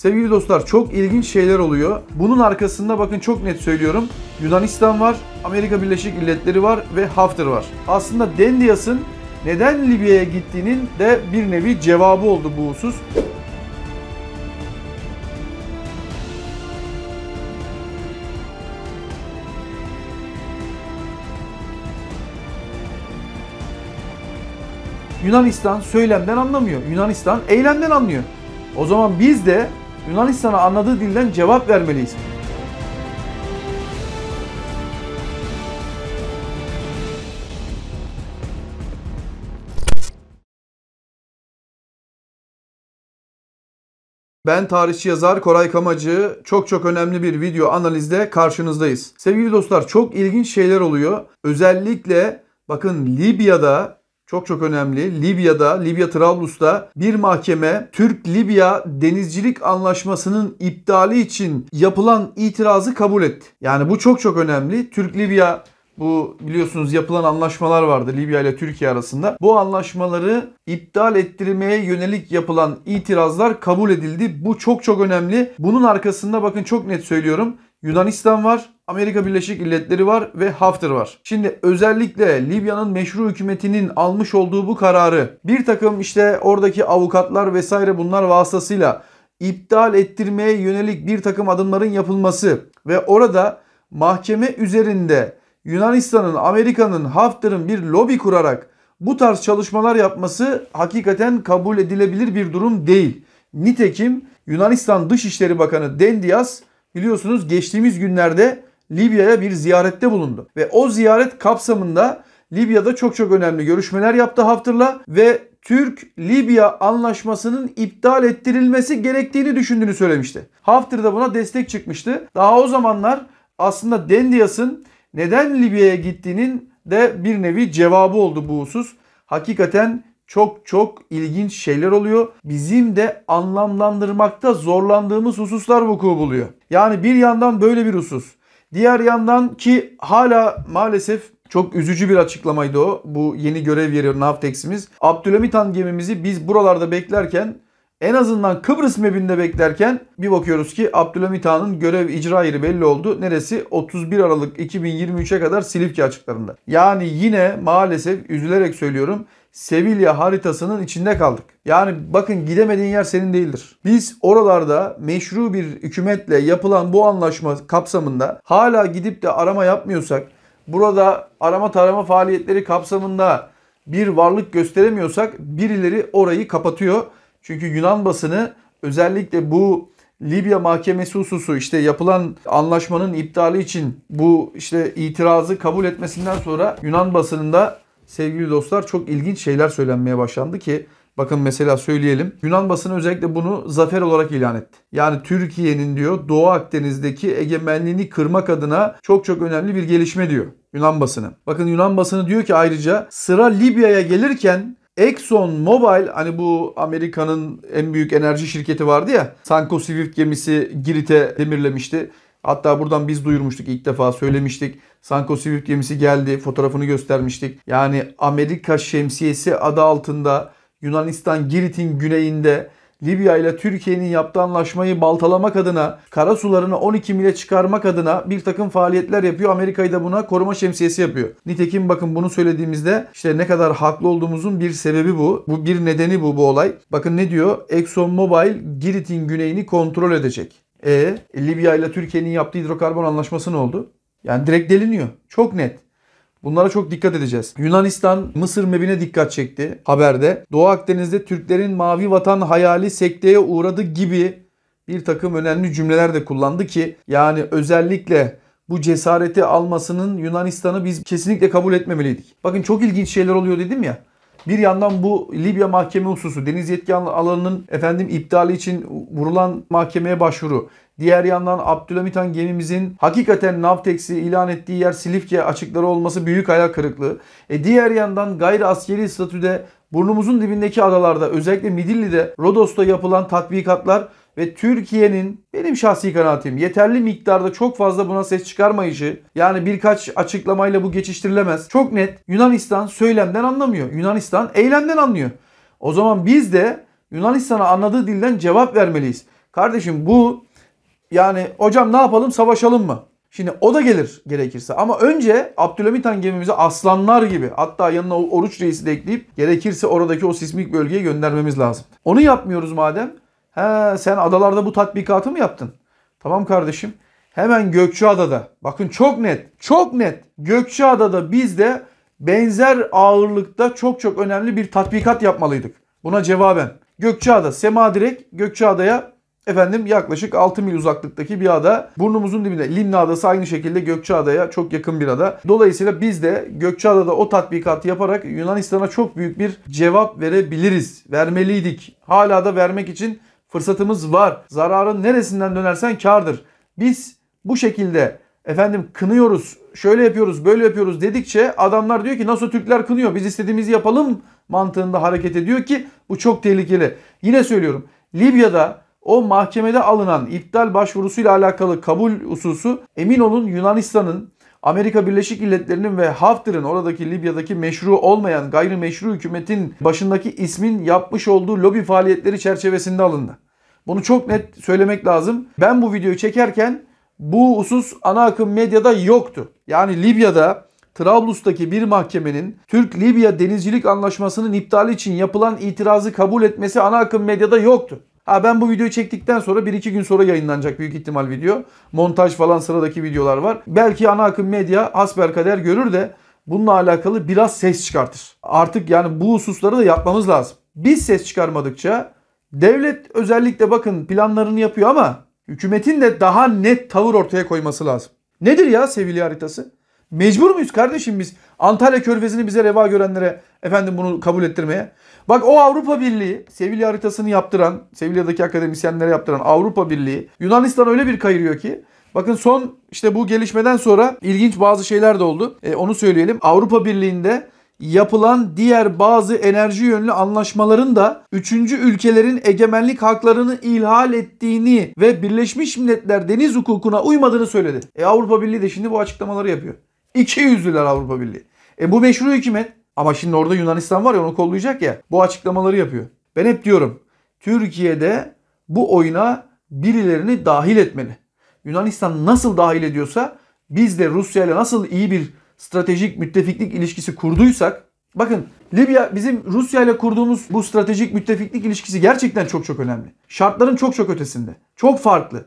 Sevgili dostlar çok ilginç şeyler oluyor. Bunun arkasında bakın çok net söylüyorum. Yunanistan var, Amerika Birleşik Milletleri var ve Hafter var. Aslında Dendias'ın neden Libya'ya gittiğinin de bir nevi cevabı oldu bu husus. Yunanistan söylemden anlamıyor. Yunanistan eylemden anlıyor. O zaman biz de Yunanistan'a anladığı dilden cevap vermeliyiz. Ben tarihçi yazar Koray Kamacı. Çok çok önemli bir video analizde karşınızdayız. Sevgili dostlar çok ilginç şeyler oluyor. Özellikle bakın Libya'da çok çok önemli. Libya'da, Libya Trablus'ta bir mahkeme Türk-Libya denizcilik anlaşmasının iptali için yapılan itirazı kabul etti. Yani bu çok çok önemli. Türk-Libya bu biliyorsunuz yapılan anlaşmalar vardı Libya ile Türkiye arasında. Bu anlaşmaları iptal ettirmeye yönelik yapılan itirazlar kabul edildi. Bu çok çok önemli. Bunun arkasında bakın çok net söylüyorum. Yunanistan var, Amerika Birleşik Milletleri var ve Hafter var. Şimdi özellikle Libya'nın meşru hükümetinin almış olduğu bu kararı bir takım işte oradaki avukatlar vesaire bunlar vasıtasıyla iptal ettirmeye yönelik bir takım adımların yapılması ve orada mahkeme üzerinde Yunanistan'ın, Amerika'nın, Hafter'ın bir lobi kurarak bu tarz çalışmalar yapması hakikaten kabul edilebilir bir durum değil. Nitekim Yunanistan Dışişleri Bakanı Dendias biliyorsunuz geçtiğimiz günlerde Libya'ya bir ziyarette bulundu. Ve o ziyaret kapsamında Libya'da çok çok önemli görüşmeler yaptı Hafter'la ve Türk-Libya anlaşmasının iptal ettirilmesi gerektiğini düşündüğünü söylemişti. Hafter da buna destek çıkmıştı. Daha o zamanlar aslında Dendias'ın neden Libya'ya gittiğinin de bir nevi cevabı oldu bu husus. Hakikaten çok çok ilginç şeyler oluyor. Bizim de anlamlandırmakta zorlandığımız hususlar vuku buluyor. Yani bir yandan böyle bir husus. Diğer yandan ki hala maalesef çok üzücü bir açıklamaydı o. Bu yeni görev yeri Navtex'imiz. Abdülhamit Han gemimizi biz buralarda beklerken en azından Kıbrıs mebinde beklerken bir bakıyoruz ki Abdülhamit Han'ın görev icra yeri belli oldu. Neresi? 31 Aralık 2023'e kadar Silifke açıklarında. Yani yine maalesef üzülerek söylüyorum Sevilla haritasının içinde kaldık. Yani bakın gidemediğin yer senin değildir. Biz oralarda meşru bir hükümetle yapılan bu anlaşma kapsamında hala gidip de arama yapmıyorsak, burada arama tarama faaliyetleri kapsamında bir varlık gösteremiyorsak birileri orayı kapatıyor. Çünkü Yunan basını özellikle bu Libya mahkemesi hususu işte yapılan anlaşmanın iptali için bu işte itirazı kabul etmesinden sonra Yunan basınında sevgili dostlar çok ilginç şeyler söylenmeye başlandı ki bakın mesela söyleyelim. Yunan basını özellikle bunu zafer olarak ilan etti. Yani Türkiye'nin diyor Doğu Akdeniz'deki egemenliğini kırmak adına çok çok önemli bir gelişme diyor Yunan basını. Bakın Yunan basını diyor ki ayrıca sıra Libya'ya gelirken Exxon Mobil hani bu Amerika'nın en büyük enerji şirketi vardı ya. Sanko Swift gemisi Girit'e demirlemişti. Hatta buradan biz duyurmuştuk ilk defa söylemiştik. Sanko Swift gemisi geldi fotoğrafını göstermiştik. Yani Amerika şemsiyesi adı altında Yunanistan Girit'in güneyinde Libya ile Türkiye'nin yaptığı anlaşmayı baltalamak adına, kara sularını 12 mile çıkarmak adına bir takım faaliyetler yapıyor. Amerika'yı da buna koruma şemsiyesi yapıyor. Nitekim bakın bunu söylediğimizde işte ne kadar haklı olduğumuzun bir sebebi bu. Bu bir nedeni bu bu olay. Bakın ne diyor? Exxon Mobil Girit'in güneyini kontrol edecek. E, Libya ile Türkiye'nin yaptığı hidrokarbon anlaşması ne oldu? Yani direkt deliniyor. Çok net. Bunlara çok dikkat edeceğiz. Yunanistan Mısır MEB'ine dikkat çekti haberde. Doğu Akdeniz'de Türklerin mavi vatan hayali sekteye uğradı gibi bir takım önemli cümleler de kullandı ki yani özellikle bu cesareti almasının Yunanistan'ı biz kesinlikle kabul etmemeliydik. Bakın çok ilginç şeyler oluyor dedim ya. Bir yandan bu Libya mahkeme hususu, deniz yetki alanının efendim iptali için vurulan mahkemeye başvuru. Diğer yandan Abdülhamit Han gemimizin hakikaten Navtex'i ilan ettiği yer Silifke açıkları olması büyük ayak kırıklığı. E diğer yandan gayri askeri statüde burnumuzun dibindeki adalarda özellikle Midilli'de Rodos'ta yapılan tatbikatlar ve Türkiye'nin benim şahsi kanaatim yeterli miktarda çok fazla buna ses çıkarmayışı yani birkaç açıklamayla bu geçiştirilemez. Çok net Yunanistan söylemden anlamıyor. Yunanistan eylemden anlıyor. O zaman biz de Yunanistan'a anladığı dilden cevap vermeliyiz. Kardeşim bu yani hocam ne yapalım savaşalım mı? Şimdi o da gelir gerekirse ama önce Abdülhamit Han gemimizi aslanlar gibi hatta yanına Oruç Reis'i de ekleyip gerekirse oradaki o sismik bölgeye göndermemiz lazım. Onu yapmıyoruz madem He sen adalarda bu tatbikatı mı yaptın? Tamam kardeşim. Hemen Gökçeada'da. Bakın çok net. Çok net. Gökçeada'da biz de benzer ağırlıkta çok çok önemli bir tatbikat yapmalıydık. Buna cevaben. Gökçeada, Sema Direk, Gökçeada'ya efendim yaklaşık 6 mil uzaklıktaki bir ada. Burnumuzun dibinde Limna Adası aynı şekilde Gökçeada'ya çok yakın bir ada. Dolayısıyla biz de Gökçeada'da o tatbikatı yaparak Yunanistan'a çok büyük bir cevap verebiliriz. Vermeliydik. Hala da vermek için Fırsatımız var. Zararın neresinden dönersen kardır. Biz bu şekilde efendim kınıyoruz, şöyle yapıyoruz, böyle yapıyoruz dedikçe adamlar diyor ki nasıl Türkler kınıyor biz istediğimizi yapalım mantığında hareket ediyor ki bu çok tehlikeli. Yine söylüyorum Libya'da o mahkemede alınan iptal başvurusuyla alakalı kabul hususu emin olun Yunanistan'ın Amerika Birleşik Devletleri'nin ve Haftar'ın oradaki Libya'daki meşru olmayan gayrimeşru hükümetin başındaki ismin yapmış olduğu lobi faaliyetleri çerçevesinde alındı. Bunu çok net söylemek lazım. Ben bu videoyu çekerken bu husus ana akım medyada yoktu. Yani Libya'da Trablus'taki bir mahkemenin Türk-Libya denizcilik anlaşmasının iptali için yapılan itirazı kabul etmesi ana akım medyada yoktu. Ha ben bu videoyu çektikten sonra 1-2 gün sonra yayınlanacak büyük ihtimal video. Montaj falan sıradaki videolar var. Belki ana akım medya Asperkader görür de bununla alakalı biraz ses çıkartır. Artık yani bu hususları da yapmamız lazım. Biz ses çıkarmadıkça devlet özellikle bakın planlarını yapıyor ama hükümetin de daha net tavır ortaya koyması lazım. Nedir ya Sevilla haritası? Mecbur muyuz kardeşim biz Antalya körfezini bize reva görenlere efendim bunu kabul ettirmeye? Bak o Avrupa Birliği, Sevilya haritasını yaptıran, Sevilya'daki akademisyenlere yaptıran Avrupa Birliği Yunanistan öyle bir kayırıyor ki Bakın son işte bu gelişmeden sonra ilginç bazı şeyler de oldu. E, onu söyleyelim. Avrupa Birliği'nde yapılan diğer bazı enerji yönlü anlaşmaların da 3. ülkelerin egemenlik haklarını ihlal ettiğini ve Birleşmiş Milletler deniz hukukuna uymadığını söyledi. E Avrupa Birliği de şimdi bu açıklamaları yapıyor. İki yüzlüler Avrupa Birliği. E bu meşru hükümet ama şimdi orada Yunanistan var ya onu kollayacak ya bu açıklamaları yapıyor. Ben hep diyorum Türkiye'de bu oyuna birilerini dahil etmeli. Yunanistan nasıl dahil ediyorsa biz de Rusya ile nasıl iyi bir stratejik müttefiklik ilişkisi kurduysak bakın Libya bizim Rusya ile kurduğumuz bu stratejik müttefiklik ilişkisi gerçekten çok çok önemli. Şartların çok çok ötesinde. Çok farklı.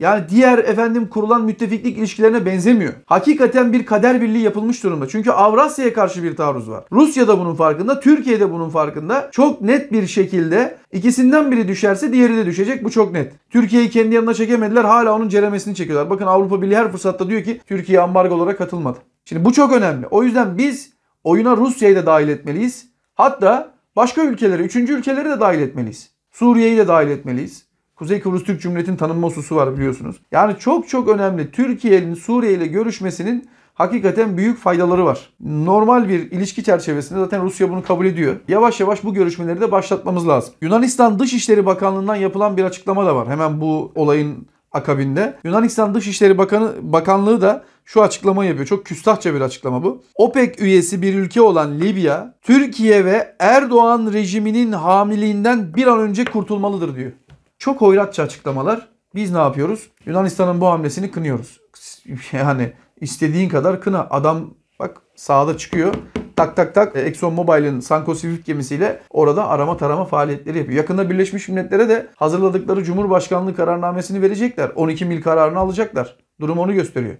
Yani diğer efendim kurulan müttefiklik ilişkilerine benzemiyor. Hakikaten bir kader birliği yapılmış durumda. Çünkü Avrasya'ya karşı bir taarruz var. Rusya da bunun farkında, Türkiye de bunun farkında. Çok net bir şekilde ikisinden biri düşerse diğeri de düşecek. Bu çok net. Türkiye'yi kendi yanına çekemediler. Hala onun ceremesini çekiyorlar. Bakın Avrupa Birliği her fırsatta diyor ki Türkiye ambargo olarak katılmadı. Şimdi bu çok önemli. O yüzden biz oyuna Rusya'yı da dahil etmeliyiz. Hatta başka ülkeleri, üçüncü ülkeleri de dahil etmeliyiz. Suriye'yi de dahil etmeliyiz. Kuzey Kıbrıs Türk Cumhuriyeti'nin tanınma hususu var biliyorsunuz. Yani çok çok önemli Türkiye'nin Suriye ile görüşmesinin hakikaten büyük faydaları var. Normal bir ilişki çerçevesinde zaten Rusya bunu kabul ediyor. Yavaş yavaş bu görüşmeleri de başlatmamız lazım. Yunanistan Dışişleri Bakanlığı'ndan yapılan bir açıklama da var. Hemen bu olayın akabinde. Yunanistan Dışişleri Bakanı, Bakanlığı da şu açıklama yapıyor. Çok küstahça bir açıklama bu. OPEC üyesi bir ülke olan Libya, Türkiye ve Erdoğan rejiminin hamiliğinden bir an önce kurtulmalıdır diyor. Çok hoyratça açıklamalar. Biz ne yapıyoruz? Yunanistan'ın bu hamlesini kınıyoruz. Yani istediğin kadar kına. Adam bak sağda çıkıyor. Tak tak tak e, Exxon Mobil'in Sanko Swift gemisiyle orada arama tarama faaliyetleri yapıyor. Yakında Birleşmiş Milletler'e de hazırladıkları Cumhurbaşkanlığı kararnamesini verecekler. 12 mil kararını alacaklar. Durum onu gösteriyor.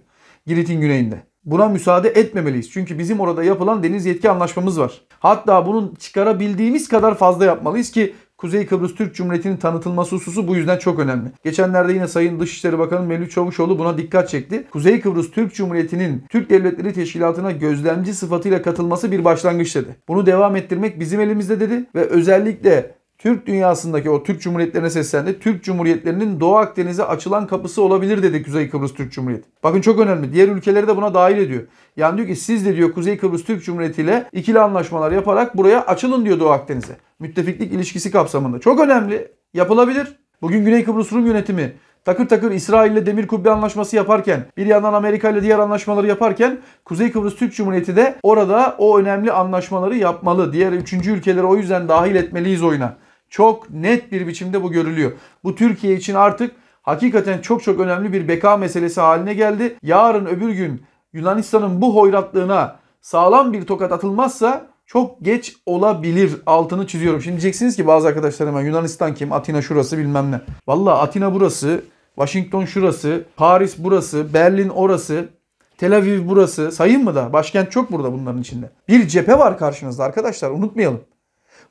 Girit'in güneyinde. Buna müsaade etmemeliyiz. Çünkü bizim orada yapılan deniz yetki anlaşmamız var. Hatta bunun çıkarabildiğimiz kadar fazla yapmalıyız ki Kuzey Kıbrıs Türk Cumhuriyeti'nin tanıtılması hususu bu yüzden çok önemli. Geçenlerde yine Sayın Dışişleri Bakanı Melih Çavuşoğlu buna dikkat çekti. Kuzey Kıbrıs Türk Cumhuriyeti'nin Türk Devletleri Teşkilatı'na gözlemci sıfatıyla katılması bir başlangıç dedi. Bunu devam ettirmek bizim elimizde dedi ve özellikle Türk dünyasındaki o Türk Cumhuriyetlerine seslendi. Türk Cumhuriyetlerinin Doğu Akdeniz'e açılan kapısı olabilir dedi Kuzey Kıbrıs Türk Cumhuriyeti. Bakın çok önemli. Diğer ülkeleri de buna dahil ediyor. Yani diyor ki siz de diyor Kuzey Kıbrıs Türk Cumhuriyeti ile ikili anlaşmalar yaparak buraya açılın diyor Doğu Akdeniz'e. Müttefiklik ilişkisi kapsamında. Çok önemli. Yapılabilir. Bugün Güney Kıbrıs Rum yönetimi takır takır İsrail ile Demir Kubbe anlaşması yaparken, bir yandan Amerika ile diğer anlaşmaları yaparken Kuzey Kıbrıs Türk Cumhuriyeti de orada o önemli anlaşmaları yapmalı. Diğer üçüncü ülkeleri o yüzden dahil etmeliyiz oyuna. Çok net bir biçimde bu görülüyor. Bu Türkiye için artık hakikaten çok çok önemli bir beka meselesi haline geldi. Yarın öbür gün Yunanistan'ın bu hoyratlığına sağlam bir tokat atılmazsa çok geç olabilir altını çiziyorum. Şimdi diyeceksiniz ki bazı arkadaşlar Yunanistan kim? Atina şurası bilmem ne. Valla Atina burası, Washington şurası, Paris burası, Berlin orası, Tel Aviv burası. Sayın mı da? Başkent çok burada bunların içinde. Bir cephe var karşınızda arkadaşlar unutmayalım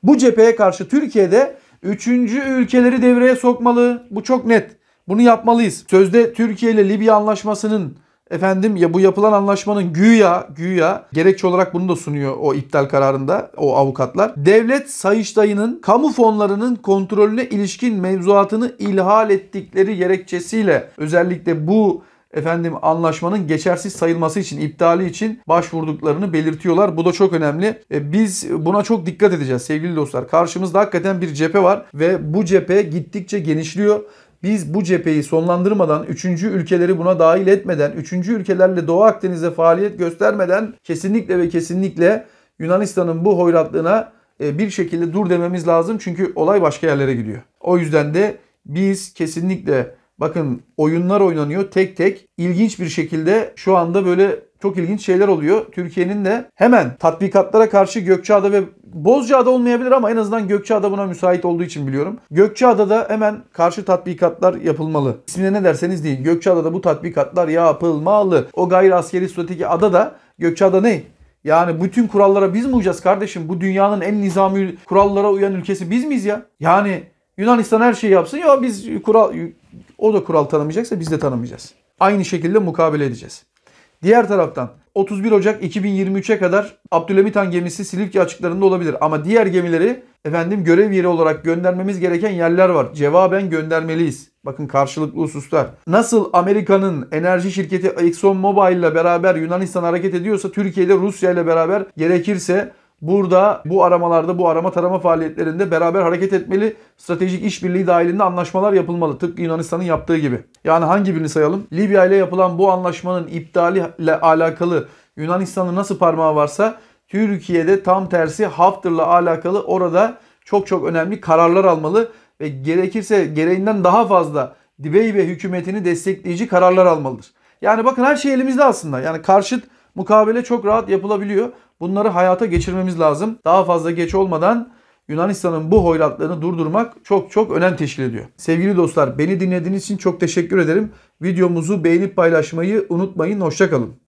bu cepheye karşı Türkiye'de üçüncü ülkeleri devreye sokmalı. Bu çok net. Bunu yapmalıyız. Sözde Türkiye ile Libya anlaşmasının efendim ya bu yapılan anlaşmanın güya güya gerekçe olarak bunu da sunuyor o iptal kararında o avukatlar. Devlet Sayıştay'ının kamu fonlarının kontrolüne ilişkin mevzuatını ilhal ettikleri gerekçesiyle özellikle bu efendim anlaşmanın geçersiz sayılması için, iptali için başvurduklarını belirtiyorlar. Bu da çok önemli. E, biz buna çok dikkat edeceğiz sevgili dostlar. Karşımızda hakikaten bir cephe var ve bu cephe gittikçe genişliyor. Biz bu cepheyi sonlandırmadan, üçüncü ülkeleri buna dahil etmeden, üçüncü ülkelerle Doğu Akdeniz'de faaliyet göstermeden kesinlikle ve kesinlikle Yunanistan'ın bu hoyratlığına e, bir şekilde dur dememiz lazım. Çünkü olay başka yerlere gidiyor. O yüzden de biz kesinlikle Bakın oyunlar oynanıyor tek tek. İlginç bir şekilde şu anda böyle çok ilginç şeyler oluyor. Türkiye'nin de hemen tatbikatlara karşı Gökçeada ve Bozcaada olmayabilir ama en azından Gökçeada buna müsait olduğu için biliyorum. Gökçeada'da hemen karşı tatbikatlar yapılmalı. İsmine ne derseniz deyin. Gökçeada'da bu tatbikatlar yapılmalı. O gayri askeri statüdeki ada da Gökçeada ne? Yani bütün kurallara biz mi uyacağız kardeşim? Bu dünyanın en nizami kurallara uyan ülkesi biz miyiz ya? Yani Yunanistan her şeyi yapsın ya biz kural o da kural tanımayacaksa biz de tanımayacağız. Aynı şekilde mukabele edeceğiz. Diğer taraftan 31 Ocak 2023'e kadar Abdülhamit Han gemisi Silivki açıklarında olabilir. Ama diğer gemileri efendim görev yeri olarak göndermemiz gereken yerler var. Cevaben göndermeliyiz. Bakın karşılıklı hususlar. Nasıl Amerika'nın enerji şirketi ExxonMobil ile beraber Yunanistan hareket ediyorsa Türkiye'de Rusya ile beraber gerekirse Burada bu aramalarda, bu arama tarama faaliyetlerinde beraber hareket etmeli, stratejik işbirliği dahilinde anlaşmalar yapılmalı. Tıpkı Yunanistan'ın yaptığı gibi. Yani hangi birini sayalım? Libya ile yapılan bu anlaşmanın iptali ile alakalı Yunanistan'ın nasıl parmağı varsa Türkiye'de tam tersi haftırla alakalı orada çok çok önemli kararlar almalı ve gerekirse gereğinden daha fazla Dibeybe hükümetini destekleyici kararlar almalıdır. Yani bakın her şey elimizde aslında. Yani karşıt mukabele çok rahat yapılabiliyor. Bunları hayata geçirmemiz lazım. Daha fazla geç olmadan Yunanistan'ın bu hoyratlarını durdurmak çok çok önem teşkil ediyor. Sevgili dostlar beni dinlediğiniz için çok teşekkür ederim. Videomuzu beğenip paylaşmayı unutmayın. Hoşçakalın.